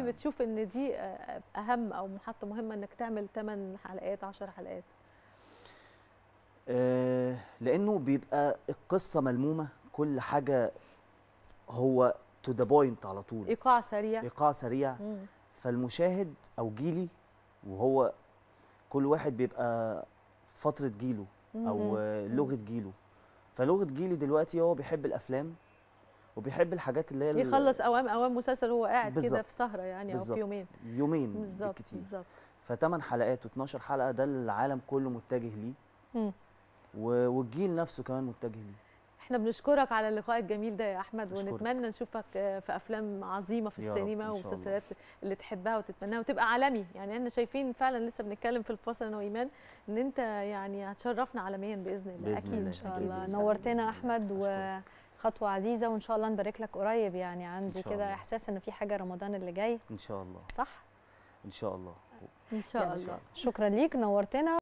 بتشوف ان دي آه، اهم او محطه مهمه انك تعمل 8 حلقات 10 حلقات آه، لانه بيبقى القصه ملمومه كل حاجه هو تو ذا بوينت على طول ايقاع سريع ايقاع سريع مم. فالمشاهد او جيلي وهو كل واحد بيبقى فتره جيله او آه، مم. لغه جيله فلغه جيلي دلوقتي هو بيحب الافلام وبيحب الحاجات اللي هي يخلص اوام اوام مسلسل وهو قاعد كده في سهره يعني او في يومين يومين بالظبط بالظبط فثمان حلقات و12 حلقه ده العالم كله متجه ليه والجيل نفسه كمان متجه ليه احنا بنشكرك على اللقاء الجميل ده يا احمد بشكرك. ونتمنى نشوفك في افلام عظيمه في السينما ومسلسلات اللي تحبها وتتمناها وتبقى عالمي يعني احنا شايفين فعلا لسه بنتكلم في الفصل انا وايمان ان انت يعني هتشرفنا عالميا باذن الله باذن اكيد الله. ان شاء الله نورتنا احمد و خطوه عزيزه وان شاء الله نبارك لك قريب يعني عندي كده احساس ان في حاجه رمضان اللي جاي ان شاء الله صح ان شاء الله ان شاء يعني الله شكرا ليك نورتنا